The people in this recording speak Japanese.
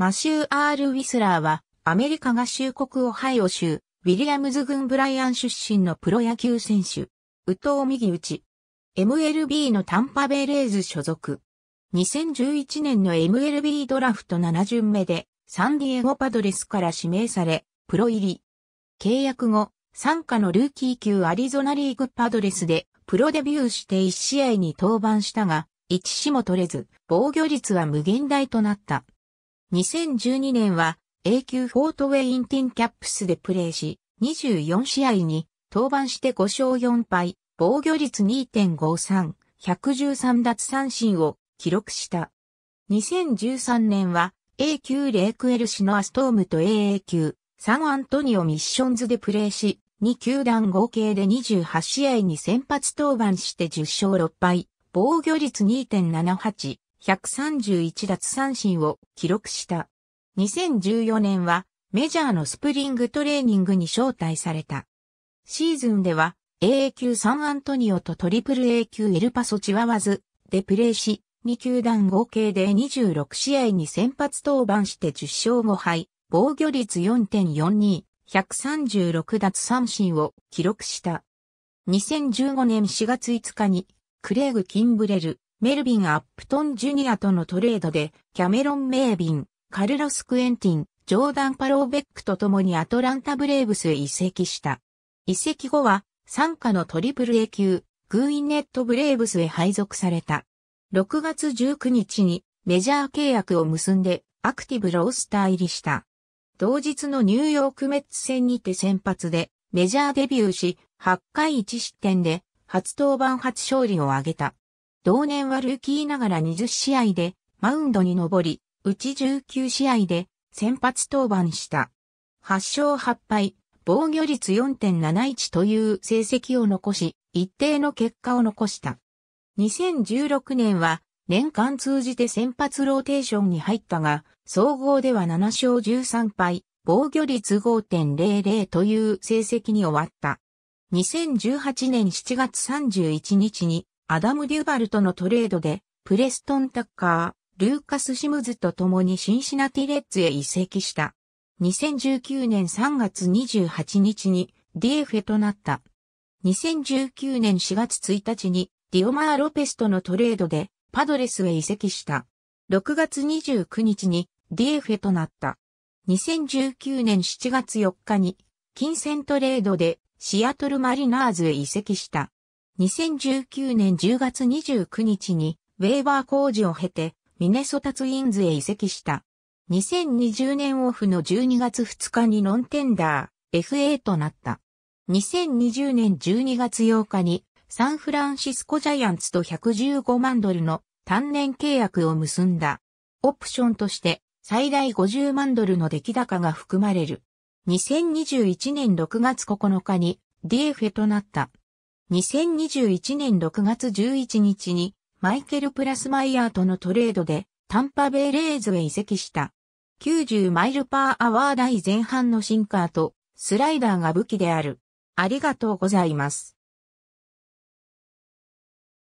マシュー・アール・ウィスラーは、アメリカ合衆国オハイオ州、ウィリアムズ郡ブライアン出身のプロ野球選手。右投右打ち。MLB のタンパベレーズ所属。2011年の MLB ドラフト7巡目で、サンディエゴパドレスから指名され、プロ入り。契約後、参加のルーキー級アリゾナリーグパドレスで、プロデビューして1試合に登板したが、1試も取れず、防御率は無限大となった。2012年は A 級フォートウェインティンキャップスでプレーし、24試合に登板して5勝4敗、防御率2.53、113奪三振を記録した。2013年は A 級レイクエルシノアストームと AA 級サンアントニオミッションズでプレーし、2球団合計で28試合に先発登板して10勝6敗、防御率2.78、131奪三振を記録した。2014年はメジャーのスプリングトレーニングに招待された。シーズンでは AA 級サンアントニオとトリプル A 級エルパソチワワズでプレーし、2球団合計で26試合に先発登板して10勝5敗、防御率4.42、136奪三振を記録した。2015年4月5日にクレーグ・キンブレル、メルビン・アップトン・ジュニアとのトレードで、キャメロン・メービン、カルロス・クエンティン、ジョーダン・パローベックと共にアトランタ・ブレーブスへ移籍した。移籍後は、参加のトリプル A 級、グーインネット・ブレーブスへ配属された。6月19日にメジャー契約を結んでアクティブロースター入りした。同日のニューヨークメッツ戦にて先発でメジャーデビューし8回1失点で初登板初勝利を挙げた。同年はルーキーながら20試合でマウンドに上り、うち19試合で先発登板した。8勝8敗、防御率4.71という成績を残し、一定の結果を残した。2016年は年間通じて先発ローテーションに入ったが、総合では7勝13敗、防御率5.00という成績に終わった。2018年7月31日にアダム・デュバルとのトレードで、プレストン・タッカー、ルーカス・シムズと共にシンシナティ・レッズへ移籍した。2019年3月28日にディエフェとなった。2019年4月1日にディオマー・ロペスとのトレードでパドレスへ移籍した。6月29日にディエフェとなった。2019年7月4日に金銭トレードでシアトルマリナーズへ移籍した。2019年10月29日にウェーバー工事を経てミネソタツインズへ移籍した。2020年オフの12月2日にノンテンダー FA となった。2020年12月8日にサンフランシスコジャイアンツと115万ドルの単年契約を結んだ。オプションとして最大50万ドルの出来高が含まれる。2021年6月9日に DF となった。2021年6月11日にマイケル・プラスマイヤーとのトレードでタンパベイレーズへ移籍した。90マイルパーアワー台前半のシンカーとスライダーが武器である。ありがとうございます。